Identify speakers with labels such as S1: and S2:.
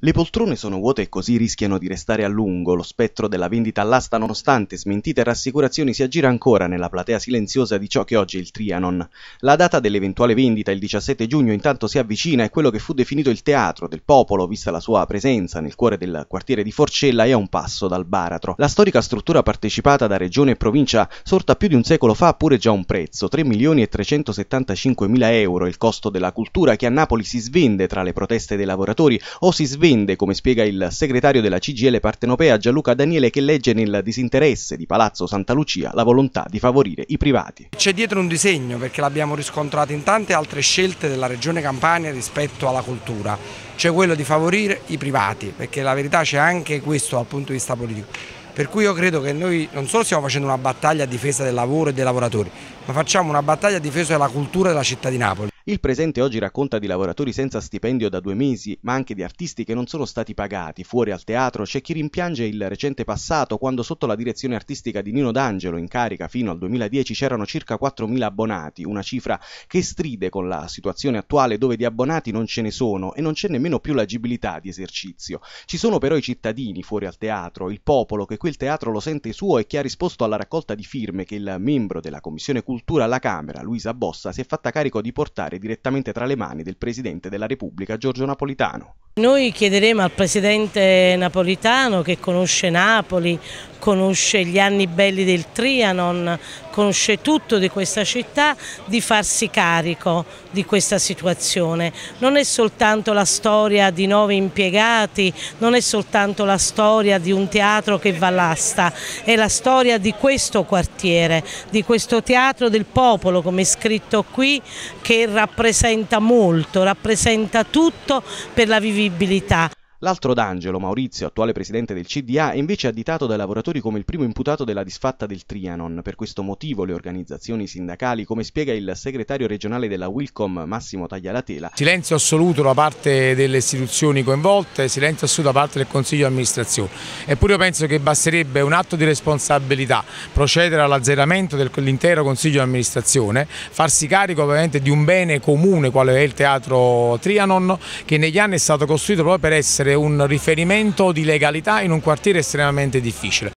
S1: Le poltrone sono vuote e così rischiano di restare a lungo. Lo spettro della vendita all'asta, nonostante smentite rassicurazioni, si aggira ancora nella platea silenziosa di ciò che oggi è il Trianon. La data dell'eventuale vendita, il 17 giugno, intanto si avvicina e quello che fu definito il teatro del popolo, vista la sua presenza nel cuore del quartiere di Forcella, è a un passo dal baratro. La storica struttura partecipata da regione e provincia, sorta più di un secolo fa, ha pure già un prezzo: 3 milioni e 375 mila euro, il costo della cultura che a Napoli si svende tra le proteste dei lavoratori o si svende Dipende, come spiega il segretario della CGL partenopea Gianluca Daniele, che legge nel disinteresse di Palazzo Santa Lucia la volontà di favorire i privati.
S2: C'è dietro un disegno perché l'abbiamo riscontrato in tante altre scelte della regione Campania rispetto alla cultura, cioè quello di favorire i privati, perché la verità c'è anche questo dal punto di vista politico. Per cui io credo che noi non solo stiamo facendo una battaglia a difesa del lavoro e dei lavoratori, ma facciamo una battaglia a difesa della cultura della città di Napoli.
S1: Il presente oggi racconta di lavoratori senza stipendio da due mesi, ma anche di artisti che non sono stati pagati. Fuori al teatro c'è chi rimpiange il recente passato, quando sotto la direzione artistica di Nino D'Angelo, in carica fino al 2010, c'erano circa 4.000 abbonati, una cifra che stride con la situazione attuale dove di abbonati non ce ne sono e non c'è nemmeno più l'agibilità di esercizio. Ci sono però i cittadini fuori al teatro, il popolo che quel teatro lo sente suo e che ha risposto alla raccolta di firme che il membro della Commissione Cultura alla Camera, Luisa Bossa, si è fatta carico di portare direttamente tra le mani del Presidente della Repubblica Giorgio Napolitano.
S3: Noi chiederemo al Presidente Napolitano che conosce Napoli, conosce gli anni belli del Trianon, conosce tutto di questa città, di farsi carico di questa situazione. Non è soltanto la storia di nove impiegati, non è soltanto la storia di un teatro che va all'asta, è la storia di questo quartiere, di questo teatro del popolo, come è scritto qui, che rappresenta molto, rappresenta tutto per la vivibilità. L'altro D'Angelo, Maurizio, attuale presidente del CDA, è invece
S1: additato dai lavoratori come il primo imputato della disfatta del Trianon. Per questo motivo le organizzazioni sindacali, come spiega il segretario regionale della Wilcom Massimo Taglialatela.
S4: Silenzio assoluto da parte delle istituzioni coinvolte, silenzio assoluto da parte del Consiglio di amministrazione. Eppure io penso che basterebbe un atto di responsabilità procedere all'azzeramento dell'intero Consiglio di amministrazione, farsi carico ovviamente di un bene comune quale è il teatro Trianon che negli anni è stato costruito proprio per essere essere un riferimento di legalità in un quartiere estremamente difficile.